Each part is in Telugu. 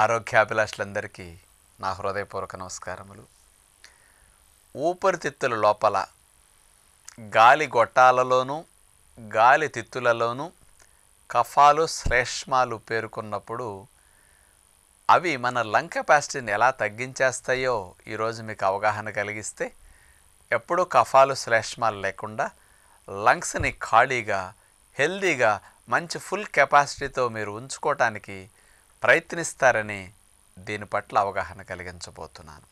ఆరోగ్యాభిలాషులందరికీ నా హృదయపూర్వక నమస్కారములు ఊపిరితిత్తుల లోపల గాలి గొట్టాలలోనూ గాలి తిత్తులలోనూ కఫాలు శ్లేష్మాలు పేరుకున్నప్పుడు అవి మన లంగ్ కెపాసిటీని ఎలా తగ్గించేస్తాయో ఈరోజు మీకు అవగాహన కలిగిస్తే ఎప్పుడూ కఫాలు శ్లేష్మాలు లేకుండా లంగ్స్ని ఖాళీగా హెల్దీగా మంచి ఫుల్ కెపాసిటీతో మీరు ఉంచుకోవటానికి ప్రయత్నిస్తారని దీని పట్ల అవగాహన కలిగించబోతున్నాను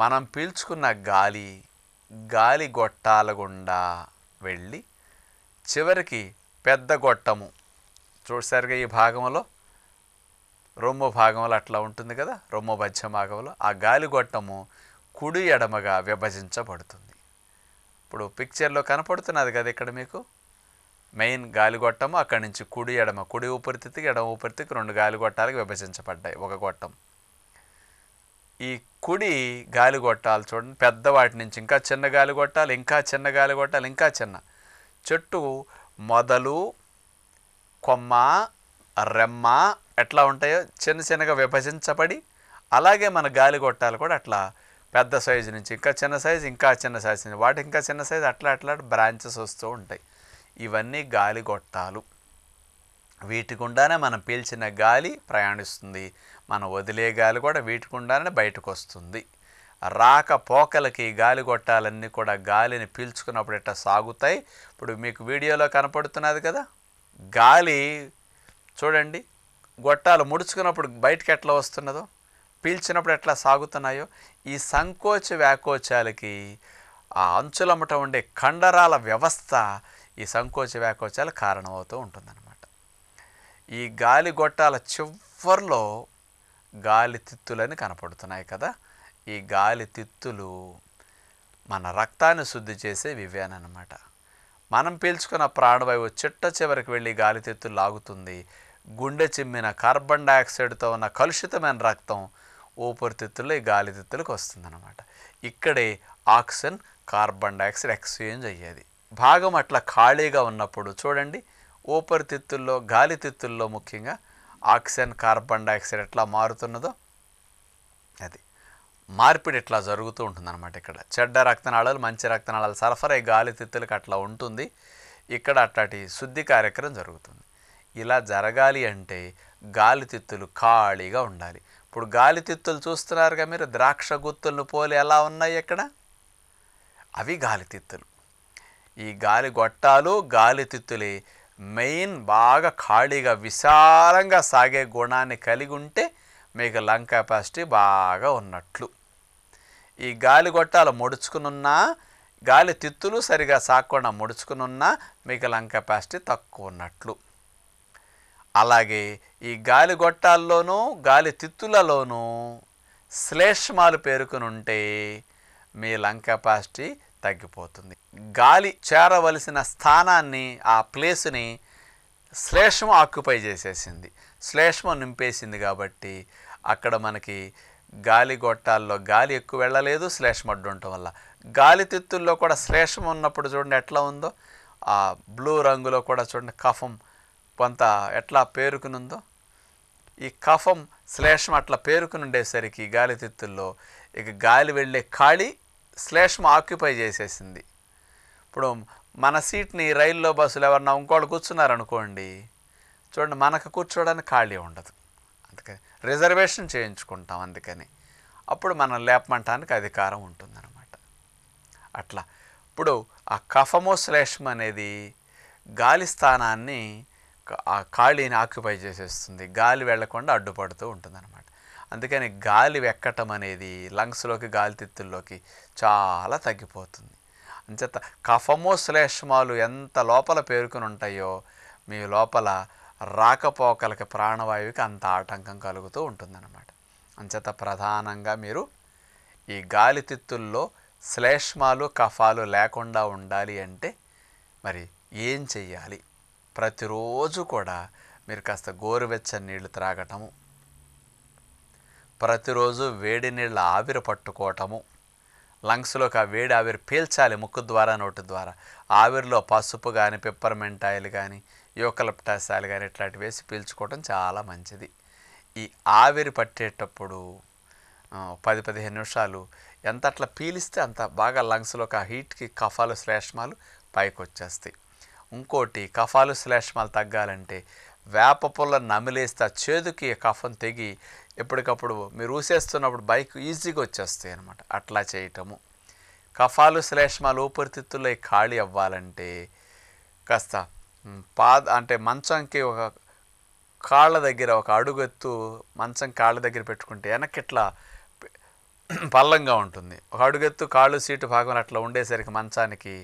మనం పీల్చుకున్న గాలి గాలి గొట్టాల గుండా వెళ్ళి చివరికి పెద్ద గొట్టము చూసారుగా ఈ భాగంలో రొమ్ము భాగంలో అట్లా ఉంటుంది కదా రొమ్ము మధ్య భాగంలో ఆ గాలి గొట్టము కుడి ఎడమగా విభజించబడుతుంది ఇప్పుడు పిక్చర్లో కనపడుతున్నది కదా ఇక్కడ మీకు మెయిన్ గాలిగొట్టము అక్కడి నుంచి కుడి ఎడమ కుడి ఊపిరితిత్తుకి ఎడమ ఊపిరితిత్తుకి రెండు గాలిగొట్టాలకు విభజించబడ్డాయి ఒక గొట్టం ఈ కుడి గాలిగొట్టాలు చూడండి పెద్ద వాటి నుంచి ఇంకా చిన్న గాలిగొట్టాలు ఇంకా చిన్న గాలిగొట్టాలు ఇంకా చిన్న చెట్టు మొదలు కొమ్మ రెమ్మ ఎట్లా ఉంటాయో చిన్న చిన్నగా విభజించబడి అలాగే మన గాలిగొట్టాలు కూడా అట్లా పెద్ద సైజు నుంచి ఇంకా చిన్న సైజు ఇంకా చిన్న సైజు వాటి ఇంకా చిన్న సైజు అట్లా అట్లా బ్రాంచెస్ వస్తూ ఉంటాయి ఇవన్నీ గాలి గొట్టాలు వీటి గుండానే మనం పీల్చిన గాలి ప్రయాణిస్తుంది మనం వదిలే గాలి కూడా వీటి గుండానే బయటకు వస్తుంది రాకపోకలకి గాలి కొట్టాలన్నీ కూడా గాలిని పీల్చుకున్నప్పుడు ఇట్లా సాగుతాయి ఇప్పుడు మీకు వీడియోలో కనపడుతున్నది కదా గాలి చూడండి గొట్టాలు ముడుచుకున్నప్పుడు బయటకు ఎట్లా వస్తున్నదో పీల్చినప్పుడు ఎట్లా సాగుతున్నాయో ఈ సంకోచ వ్యాకోచాలకి ఆ అంచులమ్మట ఉండే కండరాల వ్యవస్థ ఈ సంకోచ వ్యాకోచాలు కారణమవుతూ ఉంటుందన్నమాట ఈ గాలి గొట్టాల చివరిలో గాలి తిత్తులని కనపడుతున్నాయి కదా ఈ గాలి తిత్తులు మన రక్తాన్ని శుద్ధి చేసే వివ్యానమాట మనం పీల్చుకున్న ప్రాణవాయువు చిట్ట చివరికి వెళ్ళి గాలి తిత్తులు లాగుతుంది గుండె చిమ్మిన కార్బన్ డైఆక్సైడ్తో ఉన్న కలుషితమైన రక్తం ఊపిరితిత్తుల్లో ఈ గాలితిత్తులకు వస్తుందన్నమాట ఇక్కడే ఆక్సిజన్ కార్బన్ డైఆక్సైడ్ ఎక్స్చేంజ్ అయ్యేది భాగం అట్లా ఖాళీగా ఉన్నప్పుడు చూడండి ఊపరితిత్తుల్లో గాలితిత్తుల్లో ముఖ్యంగా ఆక్సిజన్ కార్బన్ డైఆక్సైడ్ ఎట్లా మారుతున్నదో అది మార్పిడి ఇట్లా జరుగుతూ ఉంటుందన్నమాట ఇక్కడ చెడ్డ రక్తనాళాలు మంచి రక్తనాళాలు సరఫరా గాలితిత్తులకు అట్లా ఉంటుంది ఇక్కడ అట్లాంటి శుద్ధి కార్యక్రమం జరుగుతుంది ఇలా జరగాలి అంటే గాలితిత్తులు ఖాళీగా ఉండాలి ఇప్పుడు గాలితిత్తులు చూస్తున్నారుగా మీరు ద్రాక్ష గుత్తులను పోలి ఎలా ఉన్నాయి ఇక్కడ అవి గాలితిత్తులు ఈ గాలి గొట్టాలు గాలి తిత్తులే మెయిన్ బాగా ఖాళీగా విశాలంగా సాగే గుణాన్ని కలిగి ఉంటే మీకు లంగ్ కెపాసిటీ బాగా ఉన్నట్లు ఈ గాలి గొట్టాలు ముడుచుకునున్నా గాలి తిత్తులు సరిగా సాకుండా ముడుచుకునున్నా మీకు లంగ్ కెపాసిటీ తక్కువ ఉన్నట్లు అలాగే ఈ గాలి గొట్టాల్లోనూ గాలి తిత్తులలోనూ శ్లేష్మాలు పేరుకుని ఉంటే మీ లంగ్ కెపాసిటీ తగ్గిపోతుంది గాలి చేరవలసిన స్థానాన్ని ఆ ప్లేస్ని శ్లేష్మ ఆక్యుపై చేసేసింది శ్లేష్మ నింపేసింది కాబట్టి అక్కడ మనకి గాలి గొట్టాల్లో గాలి ఎక్కువ వెళ్ళలేదు శ్లేష్మ అడ్డు ఉండటం వల్ల గాలి తిత్తుల్లో కూడా శ్లేష్మ ఉన్నప్పుడు చూడండి ఎట్లా ఉందో ఆ బ్లూ రంగులో కూడా చూడండి కఫం కొంత ఎట్లా పేరుకునుందో ఈ కఫం శ్లేష్మ అట్లా పేరుకుని ఉండేసరికి గాలి తిత్తుల్లో ఇక గాలి వెళ్ళే ఖాళీ శ్లేష్మ ఆక్యుపై చేసేసింది ఇప్పుడు మన సీట్ని రైల్లో బస్సులు ఎవరన్నా ఇంకోళ్ళు కూర్చున్నారనుకోండి చూడండి మనకు కూర్చోవడానికి ఖాళీ ఉండదు అందుకని రిజర్వేషన్ చేయించుకుంటాం అందుకని అప్పుడు మనం లేపమంటానికి అధికారం ఉంటుందన్నమాట అట్లా ఇప్పుడు ఆ కఫము శ్లేష్మ అనేది గాలి స్థానాన్ని ఆ ఖాళీని ఆక్యుపై చేసేస్తుంది గాలి వెళ్లకుండా అడ్డుపడుతూ ఉంటుందన్నమాట అందుకని గాలి వెక్కటం అనేది లంగ్స్లోకి గాలితిత్తుల్లోకి చాలా తగ్గిపోతుంది అంచేత కఫము శ్లేష్మాలు ఎంత లోపల పేరుకుని ఉంటాయో మీ లోపల రాకపోకలకి ప్రాణవాయువుకి అంత ఆటంకం కలుగుతూ ఉంటుందన్నమాట అంచేత ప్రధానంగా మీరు ఈ గాలితిత్తుల్లో శ్లేష్మాలు కఫాలు లేకుండా ఉండాలి అంటే మరి ఏం చెయ్యాలి ప్రతిరోజు కూడా మీరు కాస్త గోరువెచ్చని నీళ్లు త్రాగటము ప్రతిరోజు వేడి నీళ్ళ ఆవిరి పట్టుకోవటము లంగ్స్లోకి ఆ వేడి ఆవిరి పీల్చాలి ముక్కు ద్వారా నోటి ద్వారా ఆవిరిలో పసుపు కానీ పెప్పర్మెంట్ ఆయిల్ కానీ యోకలప్టాస్ ఆయిల్ కానీ ఇట్లాంటివి వేసి పీల్చుకోవటం చాలా మంచిది ఈ ఆవిరి పట్టేటప్పుడు పది పదిహేను నిమిషాలు ఎంత అట్లా పీలిస్తే అంత బాగా లంగ్స్లోకి ఆ హీట్కి కఫాలు శ్లేష్మాలు పైకి వచ్చేస్తాయి ఇంకోటి కఫాలు శ్లేష్మాలు తగ్గాలంటే వేప పుల్ల నమిలేస్తే చేదుకి కఫం తెగి ఎప్పటికప్పుడు మీరు ఊసేస్తున్నప్పుడు బైక్ ఈజీగా వచ్చేస్తాయి అనమాట అట్లా చేయటము కఫాలు శ్లేష్మాలు ఊపిరితిత్తుల్లో ఖాళీ అవ్వాలంటే కాస్త పాద అంటే మంచంకి ఒక కాళ్ళ దగ్గర ఒక అడుగెత్తు మంచం కాళ్ళ దగ్గర పెట్టుకుంటే వెనక్కి ఇట్లా పల్లంగా ఉంటుంది ఒక అడుగెత్తు కాళ్ళు సీటు భాగం అట్లా ఉండేసరికి మంచానికి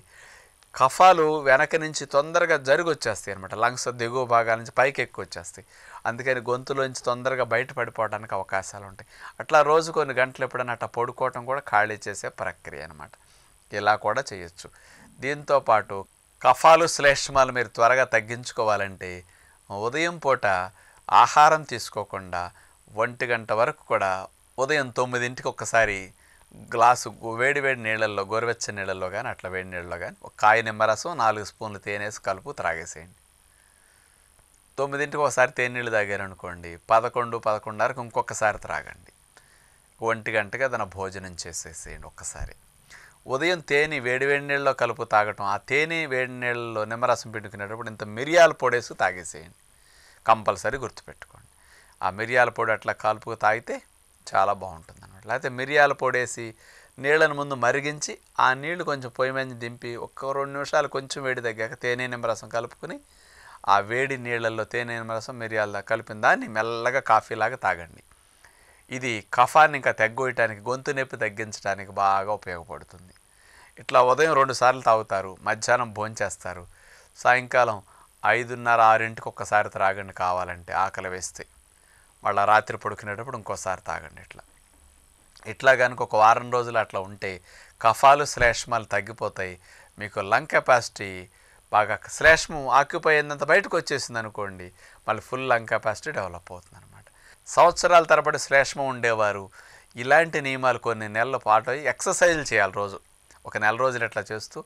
కఫాలు వెనక నుంచి తొందరగా వచ్చేస్తాయి అనమాట లంగ్స్ దిగువ భాగాల నుంచి పైకి ఎక్కువ వచ్చేస్తాయి అందుకని గొంతులోంచి తొందరగా బయట పడిపోవడానికి అవకాశాలు ఉంటాయి అట్లా రోజు కొన్ని గంటలు ఎప్పుడైనా అట్లా పడుకోవటం కూడా ఖాళీ చేసే ప్రక్రియ అనమాట ఇలా కూడా చేయొచ్చు దీంతోపాటు కఫాలు శ్లేష్మాలు మీరు త్వరగా తగ్గించుకోవాలంటే ఉదయం పూట ఆహారం తీసుకోకుండా ఒంటి గంట వరకు కూడా ఉదయం తొమ్మిదింటికి ఒకసారి గ్లాసు వేడి వేడి నీళ్ళల్లో గోరువెచ్చ నీళ్ళల్లో కానీ అట్లా వేడి నీళ్ళలో కానీ ఒక కాయ నిమ్మరసం నాలుగు స్పూన్లు తేనేసి కలుపు త్రాగేసేయండి తొమ్మిదింటికి ఒకసారి తేనె నీళ్ళు తాగారనుకోండి పదకొండు పదకొండున్నరకు ఇంకొకసారి త్రాగండి ఒంటి గంటకి అదన భోజనం చేసేసేయండి ఒక్కసారి ఉదయం తేనె వేడి వేడి నీళ్ళలో కలుపు తాగటం ఆ తేనె వేడి నీళ్ళలో నిమ్మరసం పిండుకునేటప్పుడు ఇంత మిరియాల పొడేసి తాగేసేయండి కంపల్సరీ గుర్తుపెట్టుకోండి ఆ మిరియాల పొడి అట్లా కలుపు తాగితే చాలా బాగుంటుంది లేకపోతే మిరియాల పొడేసి నీళ్ళను ముందు మరిగించి ఆ నీళ్లు కొంచెం పొయ్యి మీద దింపి ఒక్క రెండు నిమిషాలు కొంచెం వేడి తగ్గాక తేనె నిమ్మరసం కలుపుకొని ఆ వేడి నీళ్ళల్లో తేనె నిమ్మరసం మిరియాల కలిపిన దాన్ని మెల్లగా కాఫీలాగా తాగండి ఇది కఫాన్ని ఇంకా తగ్గొయటానికి గొంతు నొప్పి తగ్గించడానికి బాగా ఉపయోగపడుతుంది ఇట్లా ఉదయం రెండు సార్లు తాగుతారు మధ్యాహ్నం భోంచేస్తారు సాయంకాలం ఐదున్నర ఆరింటికి ఒక్కసారి త్రాగండి కావాలంటే ఆకలి వేస్తే మళ్ళీ రాత్రి పడుకునేటప్పుడు ఇంకోసారి తాగండి ఇట్లా ఇట్లా కనుక ఒక వారం రోజులు అట్లా ఉంటే కఫాలు శ్లేష్మాలు తగ్గిపోతాయి మీకు లంగ్ కెపాసిటీ బాగా శ్లేష్మం ఆక్యుపై అయినంత బయటకు వచ్చేసింది అనుకోండి మళ్ళీ ఫుల్ లంగ్ కెపాసిటీ డెవలప్ అవుతుంది అనమాట సంవత్సరాల తరబడి శ్లేష్మం ఉండేవారు ఇలాంటి నియమాలు కొన్ని నెలల పాటు ఎక్సర్సైజులు చేయాలి రోజు ఒక నెల రోజులు ఇట్లా చేస్తూ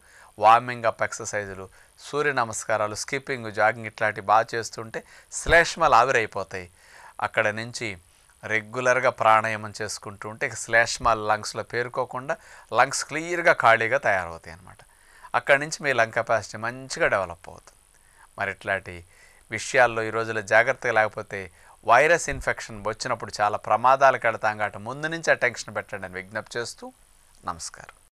వార్మింగ్ అప్ ఎక్సర్సైజులు సూర్య నమస్కారాలు స్కిప్పింగ్ జాగింగ్ ఇట్లాంటివి బాగా చేస్తుంటే శ్లేష్మాలు ఆవిరైపోతాయి అక్కడ నుంచి రెగ్యులర్గా ప్రాణాయామం చేసుకుంటూ ఉంటే శ్లేష్మ లంగ్స్లో పేరుకోకుండా లంగ్స్ క్లియర్గా ఖాళీగా తయారవుతాయి అనమాట అక్కడి నుంచి మీ లంగ్ కెపాసిటీ మంచిగా డెవలప్ అవుతుంది మరి ఇట్లాంటి విషయాల్లో ఈ రోజుల్లో జాగ్రత్తగా లేకపోతే వైరస్ ఇన్ఫెక్షన్ వచ్చినప్పుడు చాలా ప్రమాదాలకు వెళతాం కాబట్టి ముందు నుంచి ఆ టెన్షన్ పెట్టండి అని విజ్ఞప్తి చేస్తూ నమస్కారం